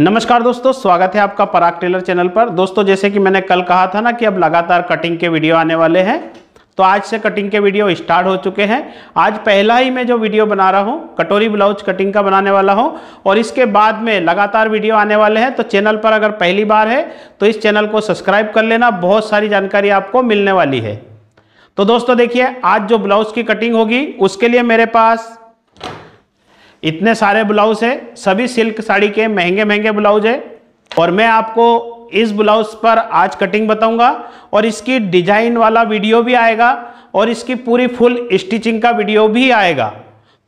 नमस्कार दोस्तों स्वागत है आपका पराग टेलर चैनल पर दोस्तों जैसे कि मैंने कल कहा था ना कि अब लगातार कटिंग के वीडियो आने वाले हैं तो आज से कटिंग के वीडियो स्टार्ट हो चुके हैं आज पहला ही मैं जो वीडियो बना रहा हूँ कटोरी ब्लाउज कटिंग का बनाने वाला हूँ और इसके बाद में लगातार वीडियो आने वाले हैं तो चैनल पर अगर पहली बार है तो इस चैनल को सब्सक्राइब कर लेना बहुत सारी जानकारी आपको मिलने वाली है तो दोस्तों देखिए आज जो ब्लाउज की कटिंग होगी उसके लिए मेरे पास इतने सारे ब्लाउज है सभी सिल्क साड़ी के महंगे महंगे ब्लाउज है और मैं आपको इस ब्लाउज पर आज कटिंग बताऊंगा और इसकी डिजाइन वाला वीडियो भी आएगा और इसकी पूरी फुल स्टिचिंग का वीडियो भी आएगा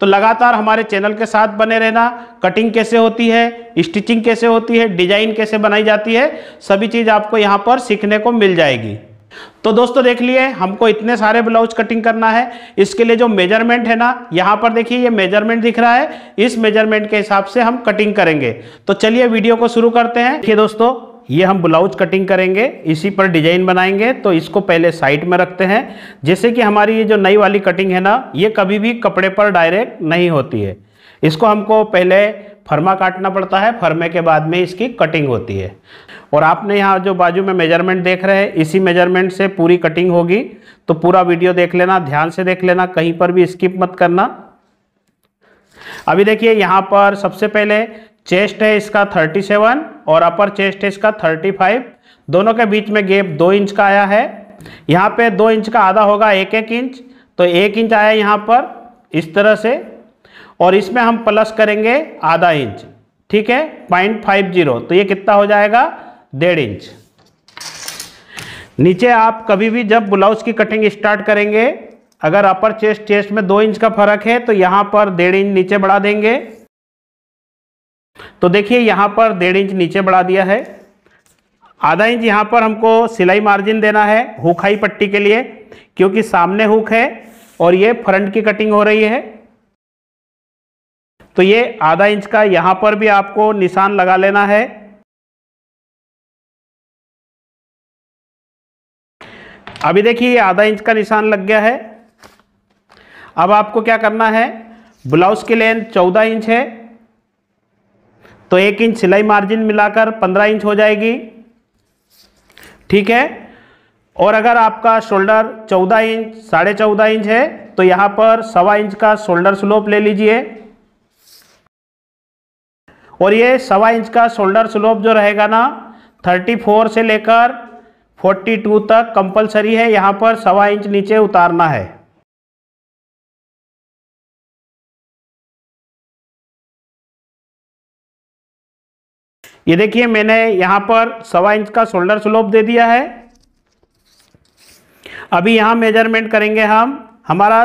तो लगातार हमारे चैनल के साथ बने रहना कटिंग कैसे होती है स्टिचिंग कैसे होती है डिजाइन कैसे बनाई जाती है सभी चीज़ आपको यहाँ पर सीखने को मिल जाएगी तो दोस्तों देख लिए हमको इतने सारे ब्लाउज कटिंग करना है इसके लिए जो मेजरमेंट है ना यहाँ पर देखिए ये मेजरमेंट दिख रहा है इस मेजरमेंट के हिसाब से हम कटिंग करेंगे तो चलिए वीडियो को शुरू करते हैं देखिए दोस्तों ये हम ब्लाउज कटिंग करेंगे इसी पर डिजाइन बनाएंगे तो इसको पहले साइड में रखते हैं जैसे कि हमारी ये जो नई वाली कटिंग है ना ये कभी भी कपड़े पर डायरेक्ट नहीं होती है इसको हमको पहले फर्मा काटना पड़ता है फर्मे के बाद में इसकी कटिंग होती है और आपने यहाँ जो बाजू में मेजरमेंट देख रहे हैं इसी मेजरमेंट से पूरी कटिंग होगी तो पूरा वीडियो देख लेना ध्यान से देख लेना कहीं पर भी स्किप मत करना अभी देखिए यहाँ पर सबसे पहले चेस्ट है इसका 37 और अपर चेस्ट है इसका 35 दोनों के बीच में गेप दो इंच का आया है यहाँ पे दो इंच का आधा होगा एक एक इंच तो एक इंच आया यहाँ पर इस तरह से और इसमें हम प्लस करेंगे आधा इंच ठीक है पॉइंट फाइव जीरो तो ये कितना हो जाएगा डेढ़ इंच नीचे आप कभी भी जब ब्लाउज की कटिंग स्टार्ट करेंगे अगर अपर चेस्ट चेस्ट में दो इंच का फर्क है तो यहां पर डेढ़ इंच नीचे बढ़ा देंगे तो देखिए यहां पर डेढ़ इंच नीचे बढ़ा दिया है आधा इंच यहां पर हमको सिलाई मार्जिन देना है हुखाई पट्टी के लिए क्योंकि सामने हुक है और ये फ्रंट की कटिंग हो रही है तो ये आधा इंच का यहां पर भी आपको निशान लगा लेना है अभी देखिए ये आधा इंच का निशान लग गया है अब आपको क्या करना है ब्लाउज की लेंथ चौदह इंच है तो एक इंच सिलाई मार्जिन मिलाकर पंद्रह इंच हो जाएगी ठीक है और अगर आपका शोल्डर चौदह इंच साढ़े चौदह इंच है तो यहां पर सवा इंच का शोल्डर स्लोप ले लीजिए और ये सवा इंच का शोल्डर स्लोप जो रहेगा ना 34 से लेकर 42 तक कंपलसरी है यहाँ पर सवा इंच नीचे उतारना है ये देखिए मैंने यहाँ पर सवा इंच का शोल्डर स्लोप दे दिया है अभी यहाँ मेजरमेंट करेंगे हम हमारा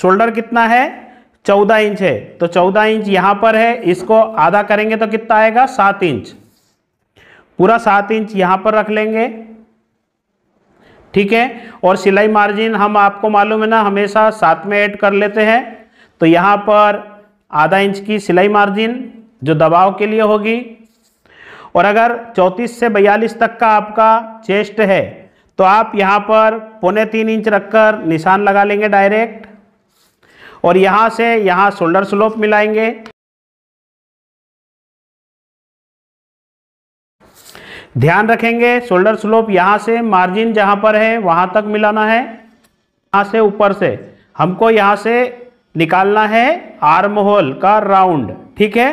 शोल्डर कितना है चौदह इंच है तो चौदह इंच यहां पर है इसको आधा करेंगे तो कितना आएगा सात इंच पूरा सात इंच यहां पर रख लेंगे ठीक है और सिलाई मार्जिन हम आपको मालूम है ना हमेशा सात में ऐड कर लेते हैं तो यहां पर आधा इंच की सिलाई मार्जिन जो दबाव के लिए होगी और अगर 34 से 42 तक का आपका चेस्ट है तो आप यहां पर पौने तीन इंच रखकर निशान लगा लेंगे डायरेक्ट और यहाँ से यहाँ शोल्डर स्लोप मिलाएंगे ध्यान रखेंगे शोल्डर स्लोप यहाँ से मार्जिन जहां पर है वहां तक मिलाना है यहाँ से ऊपर से हमको यहाँ से निकालना है आर्म होल का राउंड ठीक है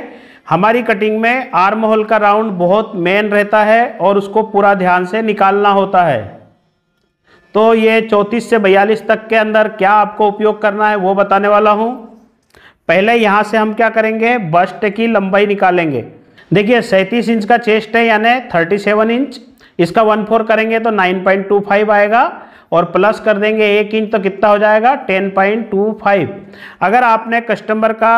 हमारी कटिंग में आर्म होल का राउंड बहुत मेन रहता है और उसको पूरा ध्यान से निकालना होता है तो ये चौंतीस से बयालीस तक के अंदर क्या आपको उपयोग करना है वो बताने वाला हूँ पहले यहाँ से हम क्या करेंगे बस्ट की लंबाई निकालेंगे देखिए सैंतीस इंच का चेस्ट है यानी थर्टी सेवन इंच इसका वन फोर करेंगे तो नाइन पॉइंट टू फाइव आएगा और प्लस कर देंगे एक इंच तो कितना हो जाएगा टेन पॉइंट टू फाइव अगर आपने कस्टमर का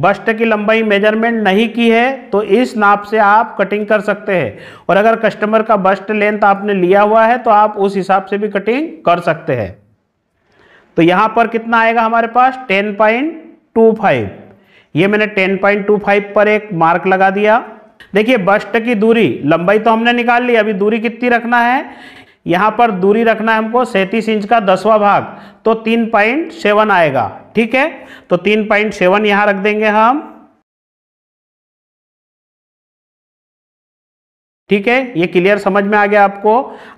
बस्ट की लंबाई मेजरमेंट नहीं की है तो इस नाप से आप कटिंग कर सकते हैं और अगर कस्टमर का बस्ट लेंथ आपने लिया हुआ है तो आप उस हिसाब से भी कटिंग कर सकते हैं तो यहाँ पर कितना आएगा हमारे पास टेन पॉइंट टू फाइव ये मैंने टेन पॉइंट टू फाइव पर एक मार्क लगा दिया देखिए बस्ट की दूरी लंबाई तो हमने निकाल ली अभी दूरी कितनी रखना है यहाँ पर दूरी रखना है हमको सैंतीस इंच का दसवां भाग तो तीन पॉइंट सेवन आएगा ठीक है तो तीन पॉइंट सेवन यहां रख देंगे हम ठीक है ये क्लियर समझ में आ गया आपको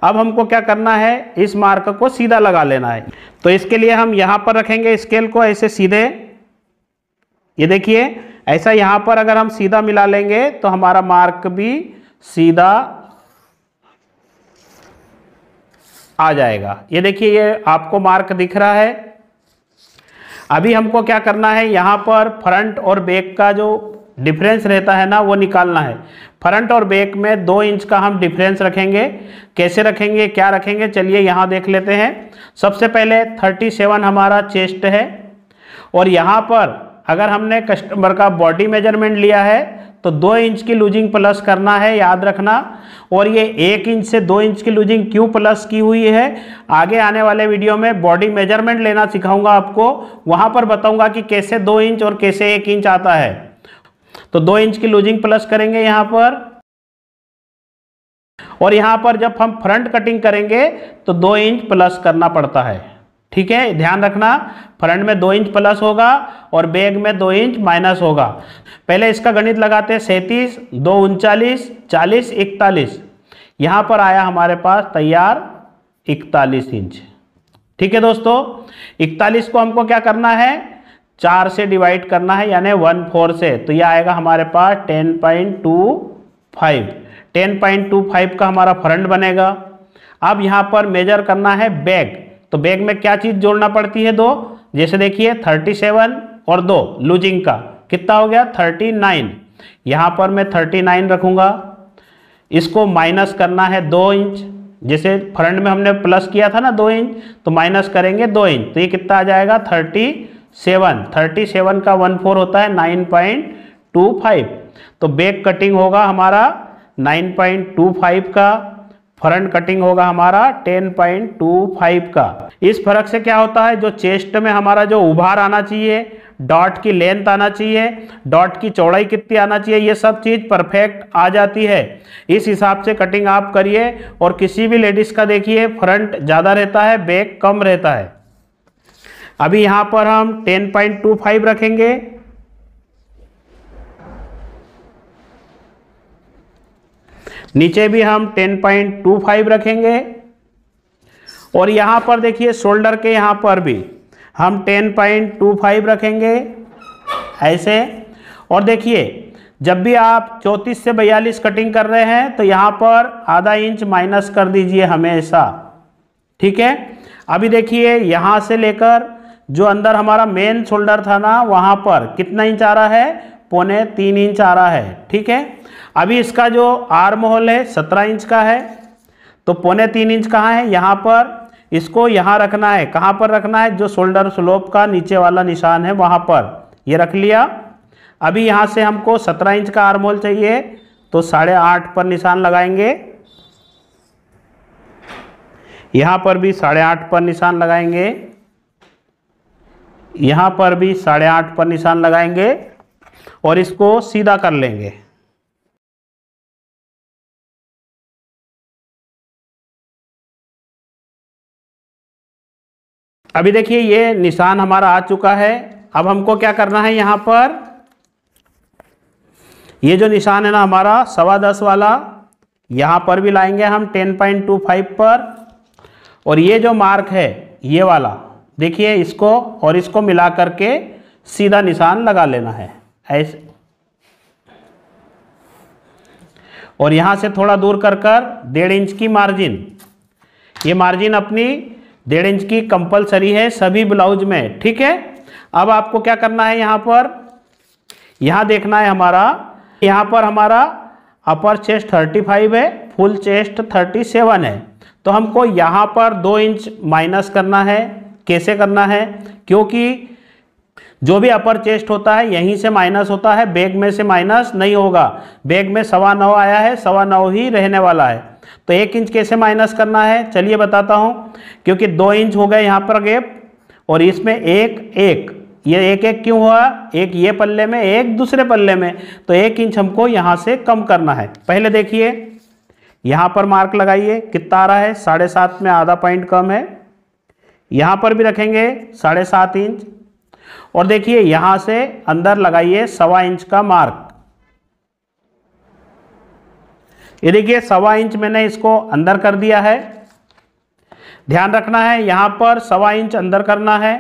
अब हमको क्या करना है इस मार्क को सीधा लगा लेना है तो इसके लिए हम यहां पर रखेंगे स्केल को ऐसे सीधे ये देखिए ऐसा यहां पर अगर हम सीधा मिला लेंगे तो हमारा मार्क भी सीधा आ जाएगा ये देखिए ये आपको मार्क दिख रहा है अभी हमको क्या करना है यहाँ पर फ्रंट और बैक का जो डिफरेंस रहता है ना वो निकालना है फ्रंट और बैक में दो इंच का हम डिफरेंस रखेंगे कैसे रखेंगे क्या रखेंगे चलिए यहाँ देख लेते हैं सबसे पहले 37 हमारा चेस्ट है और यहाँ पर अगर हमने कस्टमर का बॉडी मेजरमेंट लिया है तो दो इंच की लूजिंग प्लस करना है याद रखना और ये एक इंच से दो इंच की लूजिंग क्यों प्लस की हुई है आगे आने वाले वीडियो में बॉडी मेजरमेंट लेना सिखाऊंगा आपको वहां पर बताऊंगा कि कैसे दो इंच और कैसे एक इंच आता है तो दो इंच की लूजिंग प्लस करेंगे यहां पर और यहां पर जब हम फ्रंट कटिंग करेंगे तो दो इंच प्लस करना पड़ता है ठीक है ध्यान रखना फ्रंट में दो इंच प्लस होगा और बैग में दो इंच माइनस होगा पहले इसका गणित लगाते हैं सैंतीस दो उनचालीस चालीस इकतालीस यहाँ पर आया हमारे पास तैयार इकतालीस इंच ठीक है दोस्तों इकतालीस को हमको क्या करना है चार से डिवाइड करना है यानी वन फोर से तो यह आएगा हमारे पास ten point two five ten point two five का हमारा फ्रंट बनेगा अब यहाँ पर मेजर करना है बैग तो बैग में क्या चीज जोड़ना पड़ती है दो जैसे देखिए थर्टी सेवन और दो लूजिंग का कितना हो गया थर्टी नाइन यहां पर मैं थर्टी नाइन रखूंगा इसको माइनस करना है दो इंच जैसे फ्रंट में हमने प्लस किया था ना दो इंच तो माइनस करेंगे दो इंच तो ये कितना आ जाएगा थर्टी सेवन थर्टी सेवन का वन फोर होता है नाइन पॉइंट टू फाइव तो बैग कटिंग होगा हमारा नाइन पॉइंट टू फाइव का फ्रंट कटिंग होगा हमारा 10.25 का इस फर्क से क्या होता है जो चेस्ट में हमारा जो उभार आना चाहिए डॉट की लेंथ आना चाहिए डॉट की चौड़ाई कितनी आना चाहिए ये सब चीज़ परफेक्ट आ जाती है इस हिसाब से कटिंग आप करिए और किसी भी लेडीज़ का देखिए फ्रंट ज़्यादा रहता है बैक कम रहता है अभी यहाँ पर हम 10.25 रखेंगे नीचे भी हम 10.25 रखेंगे और यहाँ पर देखिए शोल्डर के यहाँ पर भी हम 10.25 रखेंगे ऐसे और देखिए जब भी आप चौंतीस से बयालीस कटिंग कर रहे हैं तो यहाँ पर आधा इंच माइनस कर दीजिए हमेशा ठीक है अभी देखिए यहां से लेकर जो अंदर हमारा मेन शोल्डर था ना वहाँ पर कितना इंच आ रहा है पौने तीन इंच आ रहा है ठीक है अभी इसका जो आर मोहल है सत्रह इंच का है तो पौने तीन इंच कहाँ है यहाँ पर इसको यहाँ रखना है कहाँ पर रखना है जो शोल्डर स्लोप का नीचे वाला निशान है वहाँ पर ये रख लिया अभी यहाँ से हमको सत्रह इंच का आरमोल चाहिए तो साढ़े आठ पर निशान लगाएंगे यहाँ पर भी साढ़े आठ पर निशान लगाएंगे यहाँ पर भी साढ़े आठ पर निशान लगाएंगे और इसको सीधा कर लेंगे अभी देखिए ये निशान हमारा आ चुका है अब हमको क्या करना है यहाँ पर ये जो निशान है ना हमारा सवा दस वाला यहाँ पर भी लाएंगे हम टेन पॉइंट टू फाइव पर और ये जो मार्क है ये वाला देखिए इसको और इसको मिला करके सीधा निशान लगा लेना है ऐसे और यहाँ से थोड़ा दूर कर कर डेढ़ इंच की मार्जिन ये मार्जिन अपनी डेढ़ इंच की कंपलसरी है सभी ब्लाउज में ठीक है अब आपको क्या करना है यहाँ पर यहाँ देखना है हमारा यहाँ पर हमारा अपर चेस्ट 35 है फुल चेस्ट 37 है तो हमको यहाँ पर दो इंच माइनस करना है कैसे करना है क्योंकि जो भी अपर चेस्ट होता है यहीं से माइनस होता है बैग में से माइनस नहीं होगा बैग में सवा नौ आया है सवा नौ ही रहने वाला है तो एक इंच कैसे माइनस करना है चलिए बताता हूँ क्योंकि दो इंच हो गए यहाँ पर गैप और इसमें एक एक ये एक एक क्यों हुआ एक ये पल्ले में एक दूसरे पल्ले में तो एक इंच हमको यहाँ से कम करना है पहले देखिए यहाँ पर मार्क लगाइए कितना आ रहा है साढ़े सात में आधा पॉइंट कम है यहाँ पर भी रखेंगे साढ़े सात इंच और देखिए यहां से अंदर लगाइए सवा इंच का मार्क ये देखिए सवा इंच मैंने इसको अंदर कर दिया है ध्यान रखना है यहां पर सवा इंच अंदर करना है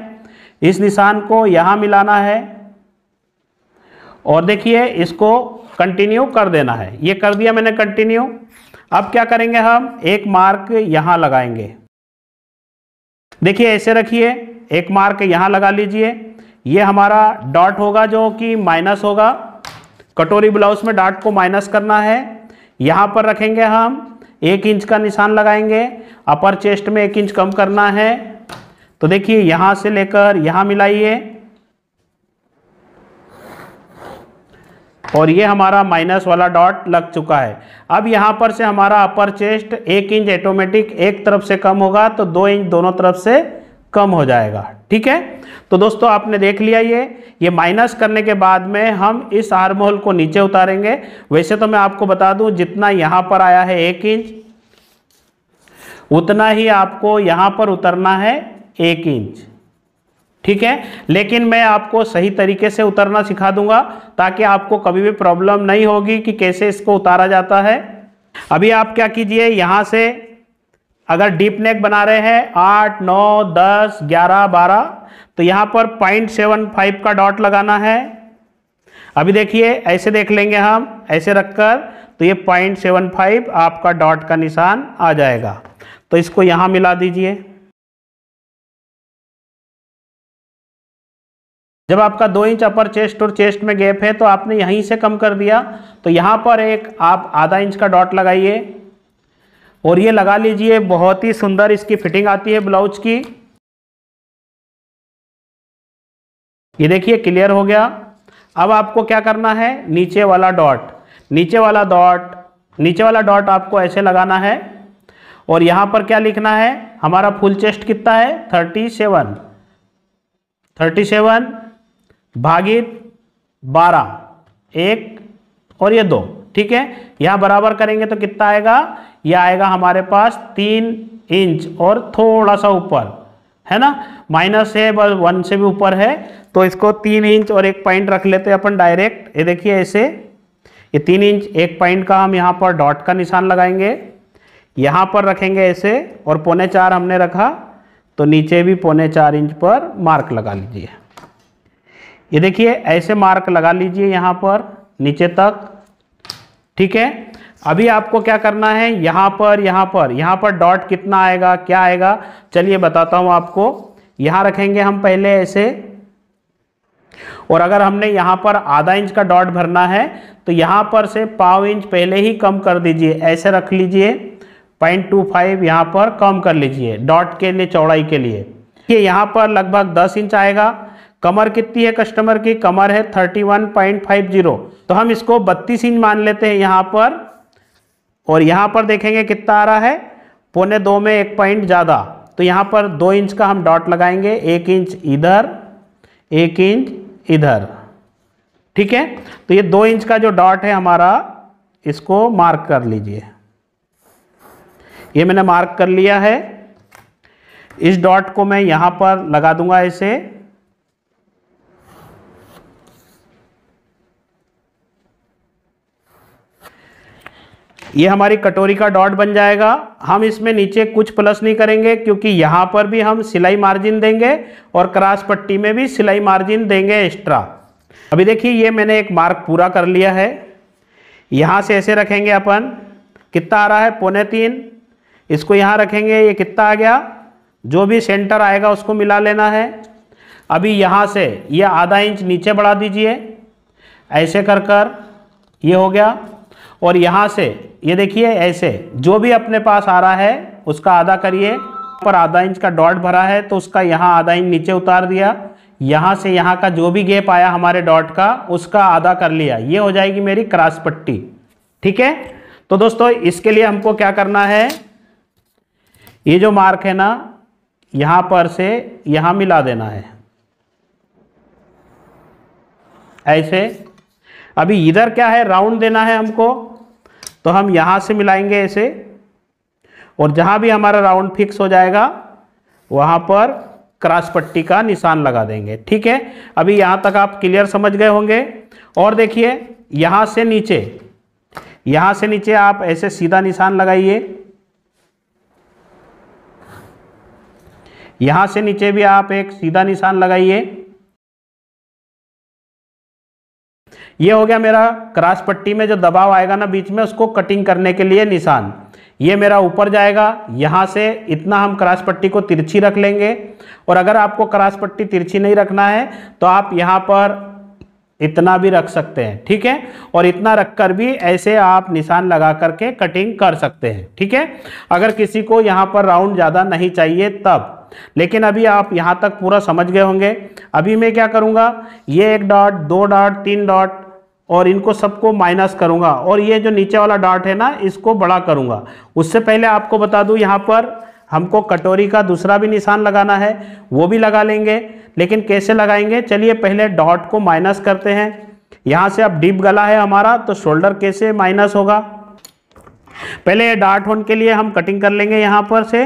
इस निशान को यहां मिलाना है और देखिए इसको कंटिन्यू कर देना है ये कर दिया मैंने कंटिन्यू अब क्या करेंगे हम एक मार्क यहां लगाएंगे देखिए ऐसे रखिए एक मार्क यहां लगा लीजिए ये हमारा डॉट होगा जो कि माइनस होगा कटोरी ब्लाउज में डॉट को माइनस करना है यहाँ पर रखेंगे हम एक इंच का निशान लगाएंगे अपर चेस्ट में एक इंच कम करना है तो देखिए यहाँ से लेकर यहाँ मिलाइए और ये हमारा माइनस वाला डॉट लग चुका है अब यहाँ पर से हमारा अपर चेस्ट एक इंच ऑटोमेटिक एक तरफ से कम होगा तो दो इंच दोनों तरफ से कम हो जाएगा ठीक है तो दोस्तों आपने देख लिया ये ये माइनस करने के बाद में हम इस आर्मोल को नीचे उतारेंगे वैसे तो मैं आपको बता दूं जितना यहां पर आया है एक इंच उतना ही आपको यहां पर उतरना है एक इंच ठीक है लेकिन मैं आपको सही तरीके से उतरना सिखा दूंगा ताकि आपको कभी भी प्रॉब्लम नहीं होगी कि कैसे इसको उतारा जाता है अभी आप क्या कीजिए यहां से अगर डीप नेक बना रहे हैं आठ नौ दस ग्यारह बारह तो यहाँ पर पॉइंट सेवन फाइव का डॉट लगाना है अभी देखिए ऐसे देख लेंगे हम ऐसे रखकर तो ये पॉइंट सेवन फाइव आपका डॉट का निशान आ जाएगा तो इसको यहाँ मिला दीजिए जब आपका दो इंच अपर चेस्ट और चेस्ट में गैप है तो आपने यहीं से कम कर दिया तो यहाँ पर एक आप आधा इंच का डॉट लगाइए और ये लगा लीजिए बहुत ही सुंदर इसकी फिटिंग आती है ब्लाउज की ये देखिए क्लियर हो गया अब आपको क्या करना है नीचे वाला डॉट नीचे वाला डॉट नीचे वाला डॉट आपको ऐसे लगाना है और यहां पर क्या लिखना है हमारा फुल चेस्ट कितना है थर्टी सेवन थर्टी सेवन भागित बारह एक और ये दो ठीक है यहां बराबर करेंगे तो कितना आएगा ये आएगा हमारे पास तीन इंच और थोड़ा सा ऊपर है ना माइनस है बस वन से भी ऊपर है तो इसको तीन इंच और एक पॉइंट रख लेते हैं अपन डायरेक्ट ये देखिए ऐसे ये तीन इंच एक पॉइंट का हम यहाँ पर डॉट का निशान लगाएंगे यहाँ पर रखेंगे ऐसे और पौने चार हमने रखा तो नीचे भी पौने चार इंच पर मार्क लगा लीजिए ये देखिए ऐसे मार्क लगा लीजिए यहाँ पर नीचे तक ठीक है अभी आपको क्या करना है यहां पर यहां पर यहां पर डॉट कितना आएगा क्या आएगा चलिए बताता हूं आपको यहां रखेंगे हम पहले ऐसे और अगर हमने यहां पर आधा इंच का डॉट भरना है तो यहां पर से पाव इंच पहले ही कम कर दीजिए ऐसे रख लीजिए पॉइंट टू फाइव यहां पर कम कर लीजिए डॉट के लिए चौड़ाई के लिए ये यहां पर लगभग दस इंच आएगा कमर कितनी है कस्टमर की कमर है thirty one point five zero तो हम इसको बत्तीस इंच मान लेते हैं यहां पर और यहाँ पर देखेंगे कितना आ रहा है पौने दो में एक पॉइंट ज़्यादा तो यहाँ पर दो इंच का हम डॉट लगाएंगे एक इंच इधर एक इंच इधर ठीक है तो ये दो इंच का जो डॉट है हमारा इसको मार्क कर लीजिए ये मैंने मार्क कर लिया है इस डॉट को मैं यहाँ पर लगा दूंगा इसे ये हमारी कटोरी का डॉट बन जाएगा हम इसमें नीचे कुछ प्लस नहीं करेंगे क्योंकि यहाँ पर भी हम सिलाई मार्जिन देंगे और क्रास पट्टी में भी सिलाई मार्जिन देंगे एक्स्ट्रा अभी देखिए ये मैंने एक मार्क पूरा कर लिया है यहाँ से ऐसे रखेंगे अपन कितना आ रहा है पौने तीन इसको यहाँ रखेंगे ये कितना आ गया जो भी सेंटर आएगा उसको मिला लेना है अभी यहाँ से ये आधा इंच नीचे बढ़ा दीजिए ऐसे कर कर ये हो गया और यहाँ से ये देखिए ऐसे जो भी अपने पास आ रहा है उसका आधा करिए पर आधा इंच का डॉट भरा है तो उसका यहाँ आधा इंच नीचे उतार दिया यहाँ से यहाँ का जो भी गैप आया हमारे डॉट का उसका आधा कर लिया ये हो जाएगी मेरी क्रास पट्टी ठीक है तो दोस्तों इसके लिए हमको क्या करना है ये जो मार्क है ना यहाँ पर से यहाँ मिला देना है ऐसे अभी इधर क्या है राउंड देना है हमको तो हम यहाँ से मिलाएंगे ऐसे और जहाँ भी हमारा राउंड फिक्स हो जाएगा वहाँ पर क्रॉस पट्टी का निशान लगा देंगे ठीक है अभी यहाँ तक आप क्लियर समझ गए होंगे और देखिए यहाँ से नीचे यहाँ से नीचे आप ऐसे सीधा निशान लगाइए यहाँ से नीचे भी आप एक सीधा निशान लगाइए ये हो गया मेरा क्रास पट्टी में जो दबाव आएगा ना बीच में उसको कटिंग करने के लिए निशान ये मेरा ऊपर जाएगा यहाँ से इतना हम क्रास पट्टी को तिरछी रख लेंगे और अगर आपको क्रास पट्टी तिरछी नहीं रखना है तो आप यहाँ पर इतना भी रख सकते हैं ठीक है और इतना रखकर भी ऐसे आप निशान लगा करके कटिंग कर सकते हैं ठीक है अगर किसी को यहाँ पर राउंड ज़्यादा नहीं चाहिए तब लेकिन अभी आप यहाँ तक पूरा समझ गए होंगे अभी मैं क्या करूँगा ये एक डॉट दो डॉट तीन डॉट और इनको सबको माइनस करूंगा और ये जो नीचे वाला डॉट है ना इसको बड़ा करूंगा उससे पहले आपको बता दूं यहाँ पर हमको कटोरी का दूसरा भी निशान लगाना है वो भी लगा लेंगे लेकिन कैसे लगाएंगे चलिए पहले डॉट को माइनस करते हैं यहाँ से अब डीप गला है हमारा तो शोल्डर कैसे माइनस होगा पहले डार्ट होने के लिए हम कटिंग कर लेंगे यहाँ पर से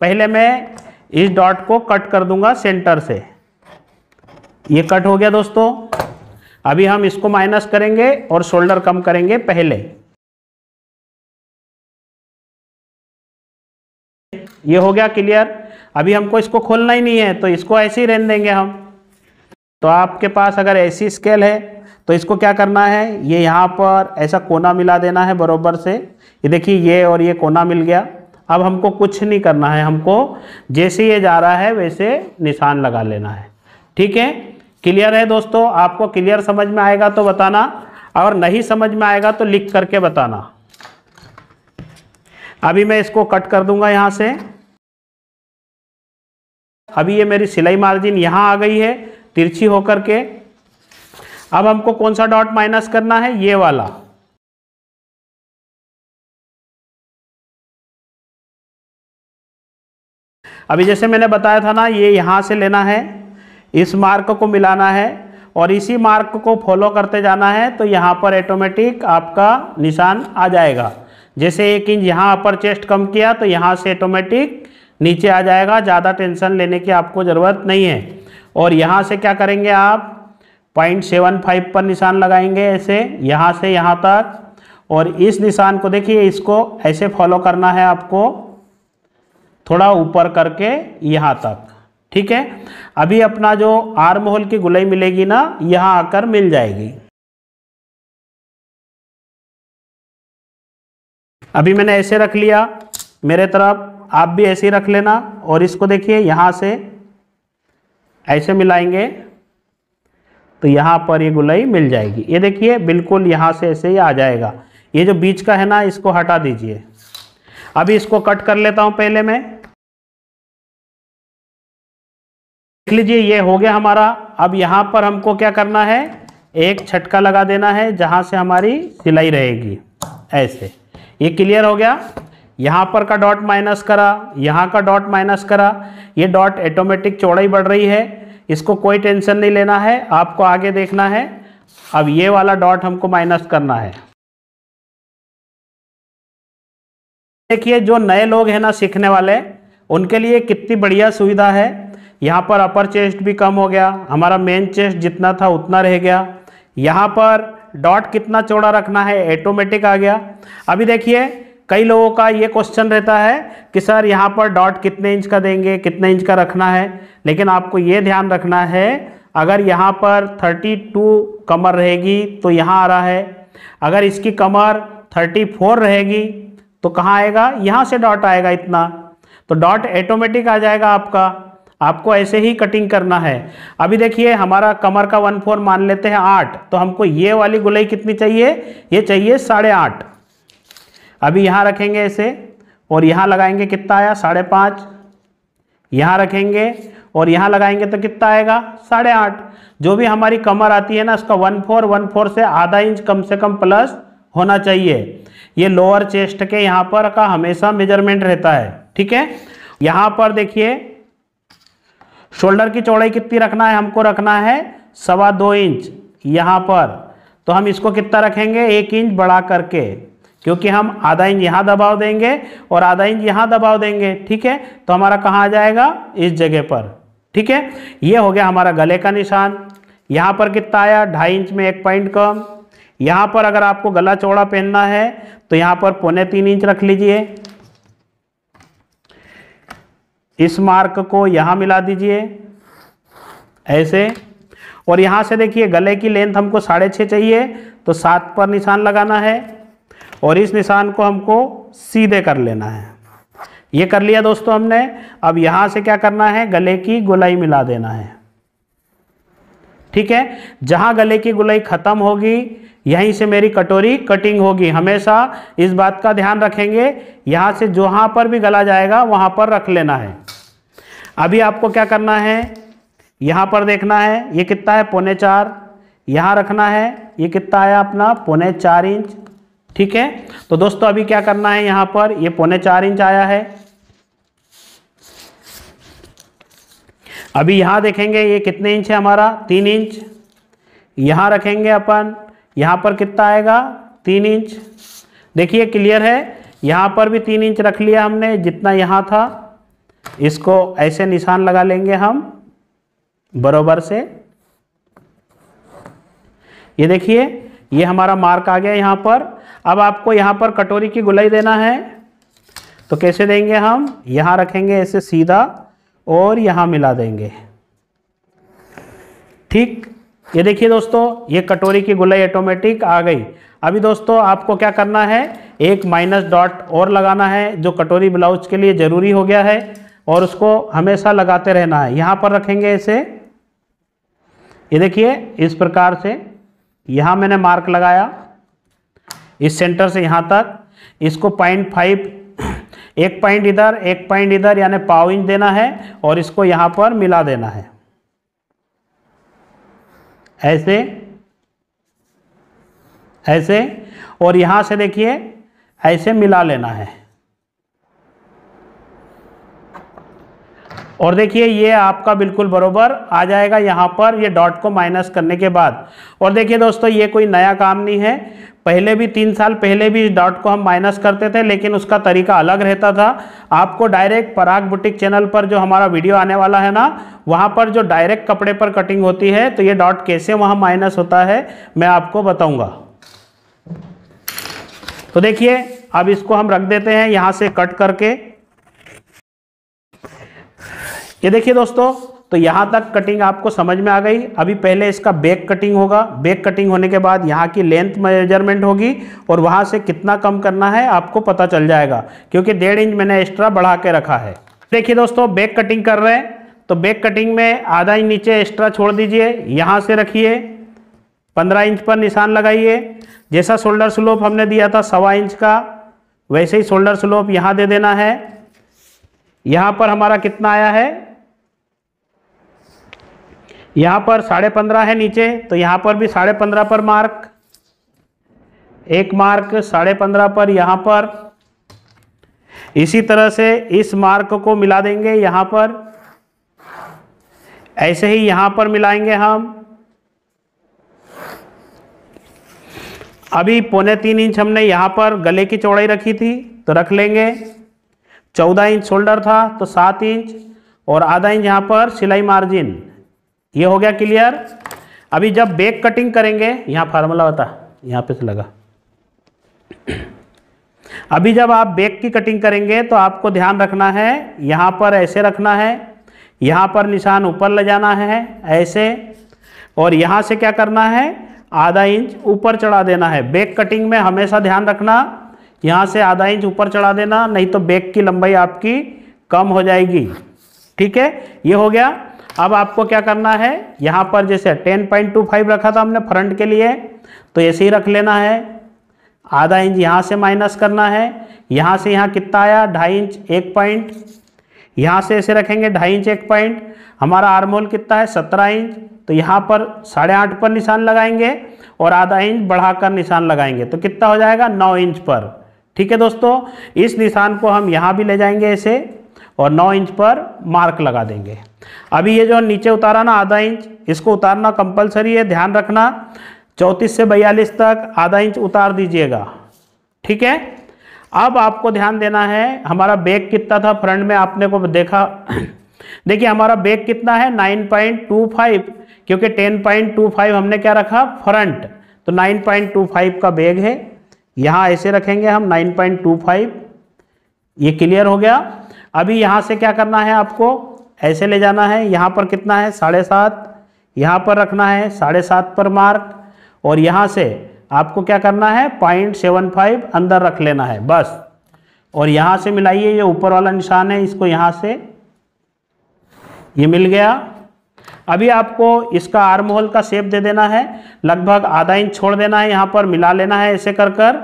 पहले मैं इस डॉट को कट कर दूंगा सेंटर से ये कट हो गया दोस्तों अभी हम इसको माइनस करेंगे और शोल्डर कम करेंगे पहले ये हो गया क्लियर अभी हमको इसको खोलना ही नहीं है तो इसको ऐसे ही रहने देंगे हम तो आपके पास अगर ऐसी स्केल है तो इसको क्या करना है ये यहाँ पर ऐसा कोना मिला देना है बरोबर से ये देखिए ये और ये कोना मिल गया अब हमको कुछ नहीं करना है हमको जैसे ये जा रहा है वैसे निशान लगा लेना है ठीक है क्लियर है दोस्तों आपको क्लियर समझ में आएगा तो बताना और नहीं समझ में आएगा तो लिख करके बताना अभी मैं इसको कट कर दूंगा यहाँ से अभी ये मेरी सिलाई मार्जिन यहाँ आ गई है तिरछी होकर के अब हमको कौन सा डॉट माइनस करना है ये वाला अभी जैसे मैंने बताया था ना ये यहाँ से लेना है इस मार्क को मिलाना है और इसी मार्क को फॉलो करते जाना है तो यहाँ पर ऑटोमेटिक आपका निशान आ जाएगा जैसे एक इंच यहाँ अपर चेस्ट कम किया तो यहाँ से ऑटोमेटिक नीचे आ जाएगा ज़्यादा टेंशन लेने की आपको ज़रूरत नहीं है और यहाँ से क्या करेंगे आप पॉइंट सेवन फाइव पर निशान लगाएंगे ऐसे यहाँ से यहाँ तक और इस निशान को देखिए इसको ऐसे फॉलो करना है आपको थोड़ा ऊपर करके यहाँ तक ठीक है अभी अपना जो आर्म होल की गुलाई मिलेगी ना यहाँ आकर मिल जाएगी अभी मैंने ऐसे रख लिया मेरे तरफ आप भी ऐसे ही रख लेना और इसको देखिए यहाँ से ऐसे मिलाएंगे तो यहाँ पर ये गुलाई मिल जाएगी ये देखिए बिल्कुल यहाँ से ऐसे ही आ जाएगा ये जो बीच का है ना इसको हटा दीजिए अभी इसको कट कर लेता हूं पहले मैं देख लीजिए ये हो गया हमारा अब यहाँ पर हमको क्या करना है एक छटका लगा देना है जहाँ से हमारी सिलाई रहेगी ऐसे ये क्लियर हो गया यहाँ पर का डॉट माइनस करा यहाँ का डॉट माइनस करा ये डॉट ऑटोमेटिक चौड़ाई बढ़ रही है इसको कोई टेंशन नहीं लेना है आपको आगे देखना है अब ये वाला डॉट हमको माइनस करना है देखिए जो नए लोग हैं ना सीखने वाले उनके लिए कितनी बढ़िया सुविधा है यहाँ पर अपर चेस्ट भी कम हो गया हमारा मेन चेस्ट जितना था उतना रह गया यहाँ पर डॉट कितना चौड़ा रखना है ऑटोमेटिक आ गया अभी देखिए कई लोगों का ये क्वेश्चन रहता है कि सर यहाँ पर डॉट कितने इंच का देंगे कितने इंच का रखना है लेकिन आपको ये ध्यान रखना है अगर यहाँ पर 32 कमर रहेगी तो यहाँ आ रहा है अगर इसकी कमर 34 रहेगी तो कहाँ आएगा यहाँ से डॉट आएगा इतना तो डॉट ऑटोमेटिक आ जाएगा आपका आपको ऐसे ही कटिंग करना है अभी देखिए हमारा कमर का वन फोर मान लेते हैं आठ तो हमको ये वाली गुलाई कितनी चाहिए ये चाहिए साढ़े आठ अभी यहाँ रखेंगे ऐसे और यहाँ लगाएंगे कितना आया साढ़े पाँच यहाँ रखेंगे और यहाँ लगाएंगे तो कितना आएगा साढ़े आठ जो भी हमारी कमर आती है ना उसका वन फोर वन फोर से आधा इंच कम से कम प्लस होना चाहिए ये लोअर चेस्ट के यहां पर का हमेशा मेजरमेंट रहता है ठीक है यहां पर देखिए शोल्डर की चौड़ाई कितनी रखना है हमको रखना है सवा दो इंच यहां पर तो हम इसको कितना रखेंगे एक इंच बढ़ा करके क्योंकि हम आधा इंच यहां दबाव देंगे और आधा इंच यहां दबाव देंगे ठीक है तो हमारा कहां आ जाएगा इस जगह पर ठीक है ये हो गया हमारा गले का निशान यहां पर कितना आया ढाई इंच में एक पॉइंट कम यहां पर अगर आपको गला चौड़ा पहनना है तो यहां पर पौने तीन इंच रख लीजिए इस मार्क को यहां मिला दीजिए ऐसे और यहां से देखिए गले की लेंथ हमको साढ़े छ चाहिए तो सात पर निशान लगाना है और इस निशान को हमको सीधे कर लेना है ये कर लिया दोस्तों हमने अब यहां से क्या करना है गले की गोलाई मिला देना है ठीक है जहां गले की गोलाई ख़त्म होगी यहीं से मेरी कटोरी कटिंग होगी हमेशा इस बात का ध्यान रखेंगे यहाँ से जहाँ पर भी गला जाएगा वहाँ पर रख लेना है अभी आपको क्या करना है यहाँ पर देखना है ये कितना है पौने चार यहाँ रखना है ये कितना है अपना पौने चार इंच ठीक है तो दोस्तों अभी क्या करना है यहाँ पर ये पौने चार इंच आया है अभी यहाँ देखेंगे ये कितने इंच है हमारा तीन इंच यहाँ रखेंगे अपन यहाँ पर कितना आएगा तीन इंच देखिए क्लियर है यहाँ पर भी तीन इंच रख लिया हमने जितना यहाँ था इसको ऐसे निशान लगा लेंगे हम बराबर से ये देखिए ये हमारा मार्क आ गया यहाँ पर अब आपको यहाँ पर कटोरी की गुलाई देना है तो कैसे देंगे हम यहाँ रखेंगे ऐसे सीधा और यहाँ मिला देंगे ठीक ये देखिए दोस्तों ये कटोरी की गुलाई ऑटोमेटिक आ गई अभी दोस्तों आपको क्या करना है एक माइनस डॉट और लगाना है जो कटोरी ब्लाउज के लिए ज़रूरी हो गया है और उसको हमेशा लगाते रहना है यहाँ पर रखेंगे इसे ये देखिए इस प्रकार से यहाँ मैंने मार्क लगाया इस सेंटर से यहाँ तक इसको पॉइंट फाइव एक पॉइंट इधर एक पॉइंट इधर यानी पाव इंच देना है और इसको यहाँ पर मिला देना है ऐसे ऐसे और यहां से देखिए ऐसे मिला लेना है और देखिए ये आपका बिल्कुल बरोबर आ जाएगा यहाँ पर ये डॉट को माइनस करने के बाद और देखिए दोस्तों ये कोई नया काम नहीं है पहले भी तीन साल पहले भी इस डॉट को हम माइनस करते थे लेकिन उसका तरीका अलग रहता था आपको डायरेक्ट पराग बुटीक चैनल पर जो हमारा वीडियो आने वाला है ना वहाँ पर जो डायरेक्ट कपड़े पर कटिंग होती है तो ये डॉट कैसे वहाँ माइनस होता है मैं आपको बताऊँगा तो देखिए अब इसको हम रख देते हैं यहाँ से कट करके ये देखिए दोस्तों तो यहाँ तक कटिंग आपको समझ में आ गई अभी पहले इसका बैक कटिंग होगा बैक कटिंग होने के बाद यहाँ की लेंथ मेजरमेंट होगी और वहाँ से कितना कम करना है आपको पता चल जाएगा क्योंकि डेढ़ इंच मैंने एक्स्ट्रा बढ़ा के रखा है देखिए दोस्तों बैक कटिंग कर रहे हैं तो बैक कटिंग में आधा इंच नीचे एक्स्ट्रा छोड़ दीजिए यहाँ से रखिए पंद्रह इंच पर निशान लगाइए जैसा शोल्डर स्लोप हमने दिया था सवा इंच का वैसे ही शोल्डर स्लोप यहाँ दे देना है यहाँ पर हमारा कितना आया है यहाँ पर साढ़े पंद्रह है नीचे तो यहाँ पर भी साढ़े पंद्रह पर मार्क एक मार्क साढ़े पंद्रह पर यहाँ पर इसी तरह से इस मार्क को मिला देंगे यहाँ पर ऐसे ही यहाँ पर मिलाएंगे हम अभी पौने तीन इंच हमने यहाँ पर गले की चौड़ाई रखी थी तो रख लेंगे चौदह इंच शोल्डर था तो सात इंच और आधा इंच यहाँ पर सिलाई मार्जिन ये हो गया क्लियर अभी जब बेक कटिंग करेंगे यहाँ फार्मूला बता यहाँ पे से लगा अभी जब आप बेक की कटिंग करेंगे तो आपको ध्यान रखना है यहाँ पर ऐसे रखना है यहाँ पर निशान ऊपर ले जाना है ऐसे और यहाँ से क्या करना है आधा इंच ऊपर चढ़ा देना है बेक कटिंग में हमेशा ध्यान रखना यहाँ से आधा इंच ऊपर चढ़ा देना नहीं तो बेक की लंबाई आपकी कम हो जाएगी ठीक है ये हो गया अब आपको क्या करना है यहाँ पर जैसे 10.25 रखा था हमने फ्रंट के लिए तो ऐसे ही रख लेना है आधा इंच यहाँ से माइनस करना है यहाँ से यहाँ कितना आया ढाई इंच एक पॉइंट यहाँ से ऐसे रखेंगे ढाई इंच एक पॉइंट हमारा आर्मोल कितना है सत्रह इंच तो यहाँ पर साढ़े आठ पर निशान लगाएंगे और आधा इंच बढ़ाकर निशान लगाएंगे तो कितना हो जाएगा नौ इंच पर ठीक है दोस्तों इस निशान को हम यहाँ भी ले जाएंगे ऐसे और नौ इंच पर मार्क लगा देंगे अभी ये जो नीचे उतारा ना आधा इंच इसको उतारना कंपलसरी है ध्यान रखना चौंतीस से बयालीस तक आधा इंच उतार दीजिएगा ठीक है अब आपको ध्यान देना है हमारा बैग कितना था फ्रंट में आपने को देखा देखिए हमारा बैग कितना है 9.25 क्योंकि 10.25 हमने क्या रखा फ्रंट तो 9.25 का बैग है यहाँ ऐसे रखेंगे हम 9.25 ये क्लियर हो गया अभी यहाँ से क्या करना है आपको ऐसे ले जाना है यहाँ पर कितना है साढ़े सात यहाँ पर रखना है साढ़े सात पर मार्क और यहाँ से आपको क्या करना है पॉइंट सेवन फाइव अंदर रख लेना है बस और यहाँ से मिलाइए ये ऊपर वाला निशान है इसको यहाँ से ये मिल गया अभी आपको इसका आर्म होल का शेप दे देना है लगभग आधा इंच छोड़ देना है यहाँ पर मिला लेना है ऐसे कर कर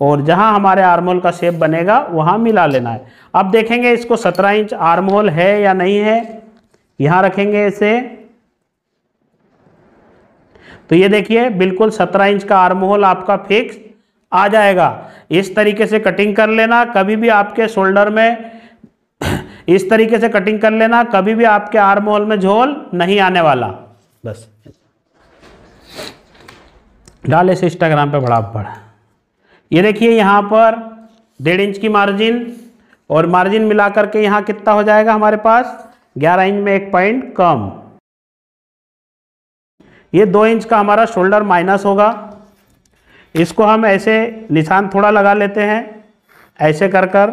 और जहां हमारे आर्मोल का शेप बनेगा वहां मिला लेना है अब देखेंगे इसको सत्रह इंच आर्मोल है या नहीं है यहां रखेंगे इसे तो ये देखिए बिल्कुल सत्रह इंच का आर्मोल आपका फिक्स आ जाएगा इस तरीके से कटिंग कर लेना कभी भी आपके शोल्डर में इस तरीके से कटिंग कर लेना कभी भी आपके आर्म होल में झोल नहीं आने वाला बस डाल इसे इंस्टाग्राम पे बड़ा बड़ा ये देखिए यहाँ पर डेढ़ इंच की मार्जिन और मार्जिन मिला करके यहाँ कितना हो जाएगा हमारे पास ग्यारह इंच में एक पॉइंट कम ये दो इंच का हमारा शोल्डर माइनस होगा इसको हम ऐसे निशान थोड़ा लगा लेते हैं ऐसे कर कर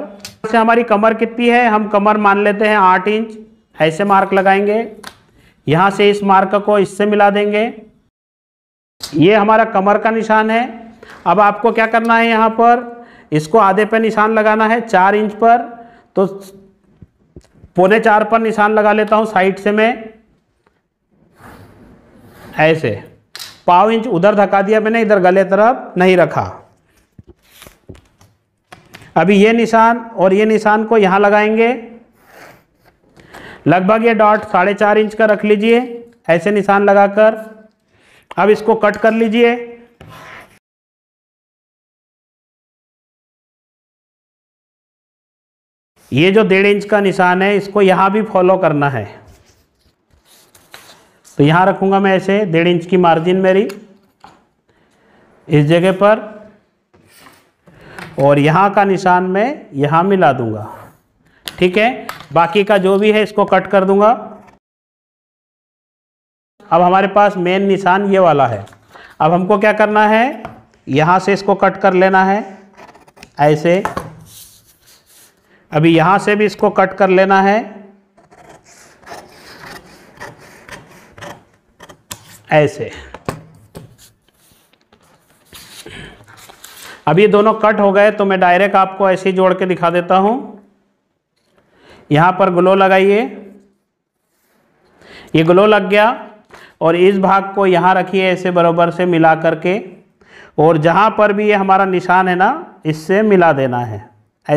से हमारी कमर कितनी है हम कमर मान लेते हैं आठ इंच ऐसे मार्क लगाएंगे यहाँ से इस मार्क को इससे मिला देंगे ये हमारा कमर का निशान है अब आपको क्या करना है यहाँ पर इसको आधे पे निशान लगाना है चार इंच पर तो पौने चार पर निशान लगा लेता हूँ साइड से मैं ऐसे पाव इंच उधर धका दिया मैंने इधर गले तरफ नहीं रखा अभी ये निशान और ये निशान को यहाँ लगाएंगे लगभग ये डॉट साढ़े चार इंच का रख लीजिए ऐसे निशान लगाकर अब इसको कट कर लीजिए ये जो डेढ़ इंच का निशान है इसको यहाँ भी फॉलो करना है तो यहाँ रखूँगा मैं ऐसे डेढ़ इंच की मार्जिन मेरी इस जगह पर और यहाँ का निशान मैं यहाँ मिला दूँगा ठीक है बाकी का जो भी है इसको कट कर दूँगा अब हमारे पास मेन निशान ये वाला है अब हमको क्या करना है यहाँ से इसको कट कर लेना है ऐसे अभी यहां से भी इसको कट कर लेना है ऐसे अब ये दोनों कट हो गए तो मैं डायरेक्ट आपको ऐसे ही जोड़ के दिखा देता हूं यहां पर ग्लो लगाइए ये ग्लो लग गया और इस भाग को यहां रखिए ऐसे बराबर से मिला करके और जहां पर भी ये हमारा निशान है ना इससे मिला देना है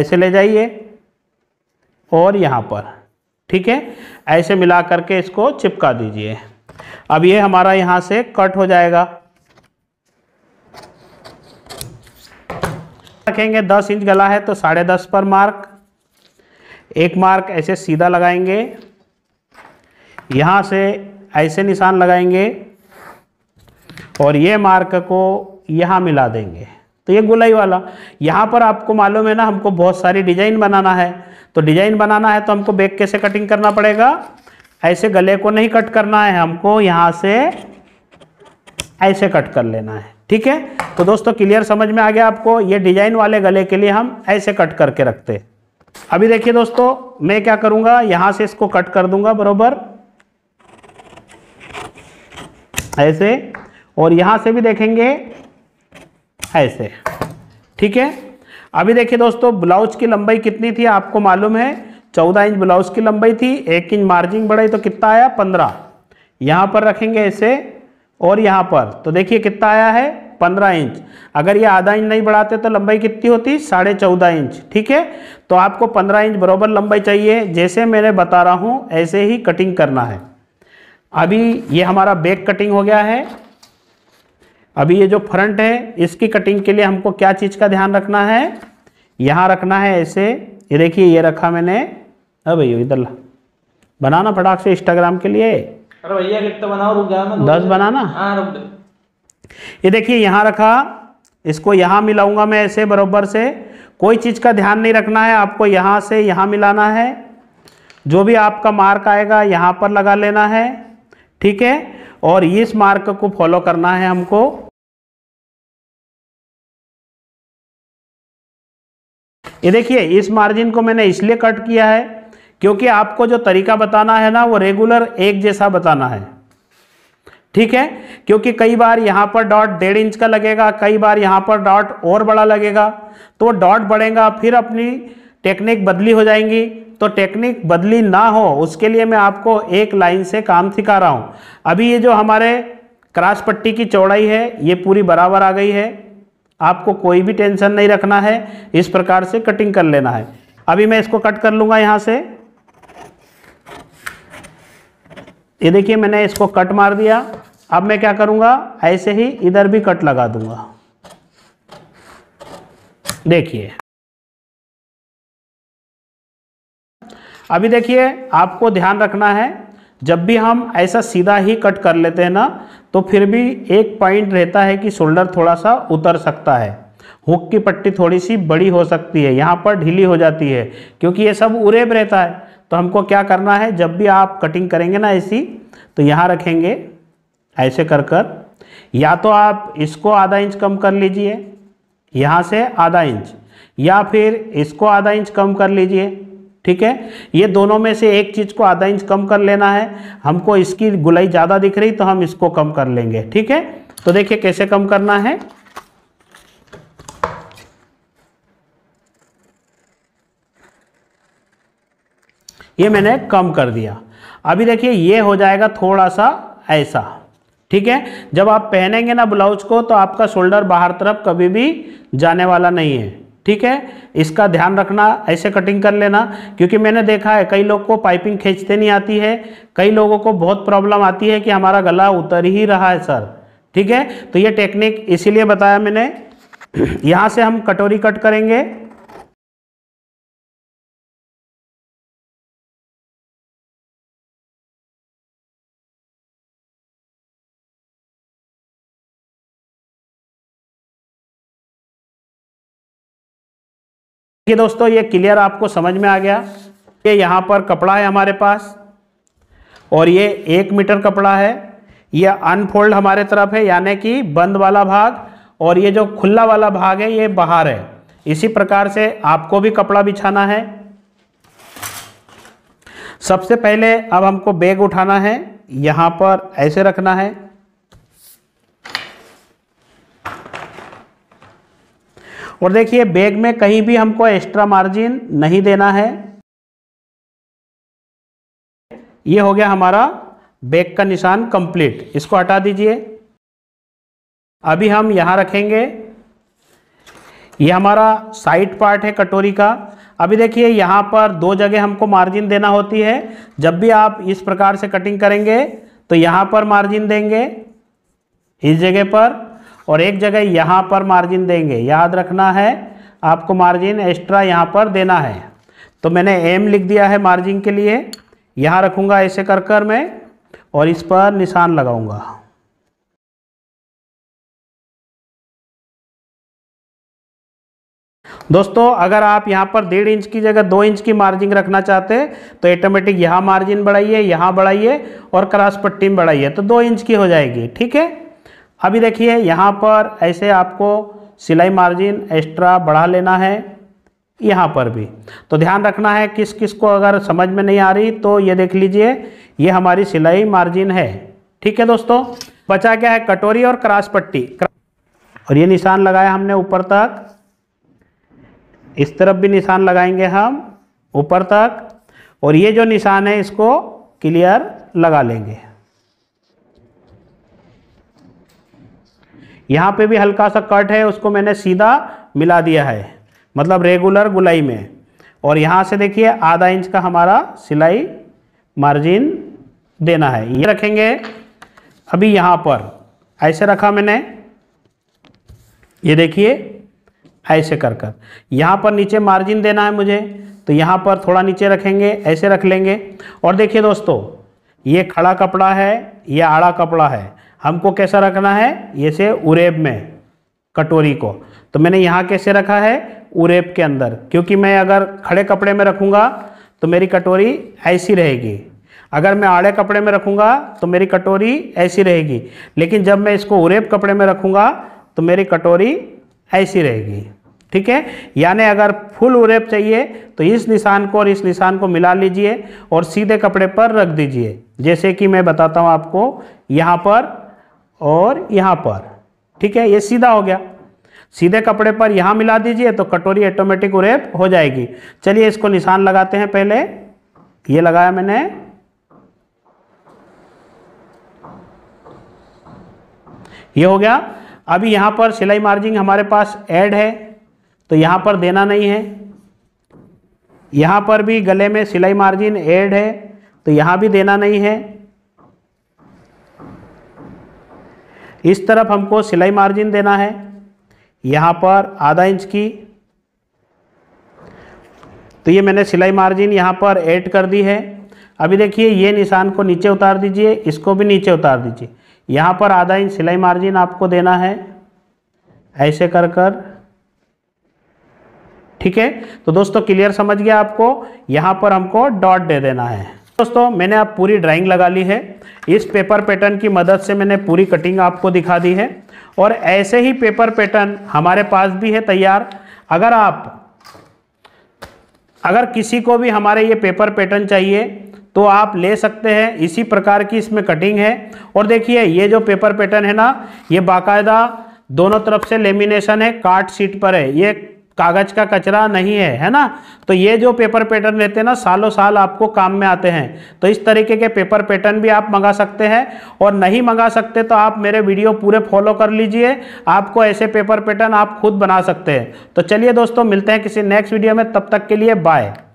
ऐसे ले जाइए और यहाँ पर ठीक है ऐसे मिला करके इसको चिपका दीजिए अब ये हमारा यहाँ से कट हो जाएगा रखेंगे दस इंच गला है तो साढ़े दस पर मार्क एक मार्क ऐसे सीधा लगाएंगे यहाँ से ऐसे निशान लगाएंगे और ये मार्क को यहाँ मिला देंगे तो ये गोलाई वाला यहाँ पर आपको मालूम है ना हमको बहुत सारी डिजाइन बनाना है तो डिजाइन बनाना है तो हमको बैक कैसे कटिंग करना पड़ेगा ऐसे गले को नहीं कट करना है हमको यहाँ से ऐसे कट कर लेना है ठीक है तो दोस्तों क्लियर समझ में आ गया आपको ये डिजाइन वाले गले के लिए हम ऐसे कट करके रखते अभी देखिए दोस्तों मैं क्या करूँगा यहाँ से इसको कट कर दूंगा बरोबर ऐसे और यहाँ से भी देखेंगे ऐसे ठीक है अभी देखिए दोस्तों ब्लाउज की लंबाई कितनी थी आपको मालूम है चौदह इंच ब्लाउज की लंबाई थी एक इंच मार्जिन बढ़ाई तो कितना आया पंद्रह यहाँ पर रखेंगे ऐसे और यहाँ पर तो देखिए कितना आया है पंद्रह इंच अगर ये आधा इंच नहीं बढ़ाते तो लंबाई कितनी होती साढ़े चौदह इंच ठीक है तो आपको पंद्रह इंच बराबर लंबाई चाहिए जैसे मैंने बता रहा हूँ ऐसे ही कटिंग करना है अभी ये हमारा बैक कटिंग हो गया है अभी ये जो फ्रंट है इसकी कटिंग के लिए हमको क्या चीज़ का ध्यान रखना है यहाँ रखना है ऐसे ये देखिए ये रखा मैंने अब हाँ भैया इधर बनाना फटाक से इंस्टाग्राम के लिए अरे भैया कितना तो बनाओ रुक दस बनाना हाँ रुक ये देखिए यहाँ रखा इसको यहाँ मिलाऊंगा मैं ऐसे बरोबर से कोई चीज़ का ध्यान नहीं रखना है आपको यहाँ से यहाँ मिलाना है जो भी आपका मार्क आएगा यहाँ पर लगा लेना है ठीक है और इस मार्क को फॉलो करना है हमको ये देखिए इस मार्जिन को मैंने इसलिए कट किया है क्योंकि आपको जो तरीका बताना है ना वो रेगुलर एक जैसा बताना है ठीक है क्योंकि कई बार यहाँ पर डॉट डेढ़ इंच का लगेगा कई बार यहाँ पर डॉट और बड़ा लगेगा तो डॉट बढ़ेगा फिर अपनी टेक्निक बदली हो जाएंगी तो टेक्निक बदली ना हो उसके लिए मैं आपको एक लाइन से काम सिखा रहा हूँ अभी ये जो हमारे क्रास पट्टी की चौड़ाई है ये पूरी बराबर आ गई है आपको कोई भी टेंशन नहीं रखना है इस प्रकार से कटिंग कर लेना है अभी मैं इसको कट कर लूँगा यहाँ से ये देखिए मैंने इसको कट मार दिया अब मैं क्या करूँगा ऐसे ही इधर भी कट लगा दूँगा देखिए अभी देखिए आपको ध्यान रखना है जब भी हम ऐसा सीधा ही कट कर लेते हैं ना तो फिर भी एक पॉइंट रहता है कि शोल्डर थोड़ा सा उतर सकता है हुक की पट्टी थोड़ी सी बड़ी हो सकती है यहाँ पर ढीली हो जाती है क्योंकि ये सब उरेब रहता है तो हमको क्या करना है जब भी आप कटिंग करेंगे ना ऐसी तो यहाँ रखेंगे ऐसे कर कर या तो आप इसको आधा इंच कम कर लीजिए यहाँ से आधा इंच या फिर इसको आधा इंच कम कर लीजिए ठीक है ये दोनों में से एक चीज़ को आधा इंच कम कर लेना है हमको इसकी गुलाई ज़्यादा दिख रही तो हम इसको कम कर लेंगे ठीक है तो देखिए कैसे कम करना है ये मैंने कम कर दिया अभी देखिए ये हो जाएगा थोड़ा सा ऐसा ठीक है जब आप पहनेंगे ना ब्लाउज को तो आपका शोल्डर बाहर तरफ कभी भी जाने वाला नहीं है ठीक है इसका ध्यान रखना ऐसे कटिंग कर लेना क्योंकि मैंने देखा है कई लोग को पाइपिंग खींचते नहीं आती है कई लोगों को बहुत प्रॉब्लम आती है कि हमारा गला उतर ही रहा है सर ठीक है तो ये टेक्निक इसीलिए बताया मैंने यहाँ से हम कटोरी कट करेंगे देखिए दोस्तों ये क्लियर आपको समझ में आ गया कि यहाँ पर कपड़ा है हमारे पास और ये एक मीटर कपड़ा है ये अनफोल्ड हमारे तरफ है यानी कि बंद वाला भाग और ये जो खुला वाला भाग है ये बाहर है इसी प्रकार से आपको भी कपड़ा बिछाना है सबसे पहले अब हमको बैग उठाना है यहाँ पर ऐसे रखना है और देखिए बैग में कहीं भी हमको एक्स्ट्रा मार्जिन नहीं देना है ये हो गया हमारा बैग का निशान कंप्लीट इसको हटा दीजिए अभी हम यहाँ रखेंगे ये हमारा साइड पार्ट है कटोरी का अभी देखिए यहाँ पर दो जगह हमको मार्जिन देना होती है जब भी आप इस प्रकार से कटिंग करेंगे तो यहाँ पर मार्जिन देंगे इस जगह पर और एक जगह यहाँ पर मार्जिन देंगे याद रखना है आपको मार्जिन एक्स्ट्रा यहाँ पर देना है तो मैंने एम लिख दिया है मार्जिन के लिए यहाँ रखूँगा ऐसे कर कर मैं और इस पर निशान लगाऊंगा दोस्तों अगर आप यहाँ पर डेढ़ इंच की जगह दो इंच की मार्जिन रखना चाहते तो ऑटोमेटिक यहाँ मार्जिन बढ़ाइए यहाँ बढ़ाइए और क्रॉस पट्टी में बढ़ाइए तो दो इंच की हो जाएगी ठीक है अभी देखिए यहाँ पर ऐसे आपको सिलाई मार्जिन एक्स्ट्रा बढ़ा लेना है यहाँ पर भी तो ध्यान रखना है किस किस को अगर समझ में नहीं आ रही तो ये देख लीजिए ये हमारी सिलाई मार्जिन है ठीक है दोस्तों बचा क्या है कटोरी और क्रास पट्टी और ये निशान लगाया हमने ऊपर तक इस तरफ भी निशान लगाएंगे हम ऊपर तक और ये जो निशान है इसको क्लियर लगा लेंगे यहाँ पे भी हल्का सा कट है उसको मैंने सीधा मिला दिया है मतलब रेगुलर गुलाई में और यहाँ से देखिए आधा इंच का हमारा सिलाई मार्जिन देना है ये रखेंगे अभी यहाँ पर ऐसे रखा मैंने ये देखिए ऐसे कर कर यहाँ पर नीचे मार्जिन देना है मुझे तो यहाँ पर थोड़ा नीचे रखेंगे ऐसे रख लेंगे और देखिए दोस्तों ये खड़ा कपड़ा है ये आड़ा कपड़ा है हमको कैसा रखना है ये से उरेब में कटोरी को तो मैंने यहाँ कैसे रखा है उरेब के अंदर क्योंकि मैं अगर खड़े कपड़े में रखूँगा तो मेरी कटोरी ऐसी रहेगी अगर मैं आड़े कपड़े में रखूँगा तो मेरी कटोरी ऐसी रहेगी लेकिन जब मैं इसको उरेब कपड़े में रखूँगा तो मेरी कटोरी ऐसी रहेगी ठीक है यानी अगर फुल उरेप चाहिए तो इस निशान को और इस निशान को मिला लीजिए और सीधे कपड़े पर रख दीजिए जैसे कि मैं बताता हूँ आपको यहाँ पर और यहाँ पर ठीक है ये सीधा हो गया सीधे कपड़े पर यहाँ मिला दीजिए तो कटोरी ऑटोमेटिक उरेप हो जाएगी चलिए इसको निशान लगाते हैं पहले ये लगाया मैंने ये हो गया अभी यहाँ पर सिलाई मार्जिन हमारे पास ऐड है तो यहाँ पर देना नहीं है यहाँ पर भी गले में सिलाई मार्जिन ऐड है तो यहाँ भी देना नहीं है इस तरफ हमको सिलाई मार्जिन देना है यहाँ पर आधा इंच की तो ये मैंने सिलाई मार्जिन यहाँ पर ऐड कर दी है अभी देखिए ये निशान को नीचे उतार दीजिए इसको भी नीचे उतार दीजिए यहाँ पर आधा इंच सिलाई मार्जिन आपको देना है ऐसे कर कर ठीक है तो दोस्तों क्लियर समझ गया आपको यहाँ पर हमको डॉट दे देना है दोस्तों मैंने आप पूरी ड्राइंग लगा ली है इस पेपर पैटर्न की मदद से मैंने पूरी कटिंग आपको दिखा दी है और ऐसे ही पेपर पैटर्न हमारे पास भी है तैयार अगर आप अगर किसी को भी हमारे ये पेपर पैटर्न चाहिए तो आप ले सकते हैं इसी प्रकार की इसमें कटिंग है और देखिए ये जो पेपर पैटर्न है ना ये बाकायदा दोनों तरफ से लेमिनेशन है कार्ड सीट पर है ये कागज का कचरा नहीं है है ना तो ये जो पेपर पैटर्न रहते हैं ना सालों साल आपको काम में आते हैं तो इस तरीके के पेपर पैटर्न भी आप मंगा सकते हैं और नहीं मंगा सकते तो आप मेरे वीडियो पूरे फॉलो कर लीजिए आपको ऐसे पेपर पैटर्न आप खुद बना सकते हैं तो चलिए दोस्तों मिलते हैं किसी नेक्स्ट वीडियो में तब तक के लिए बाय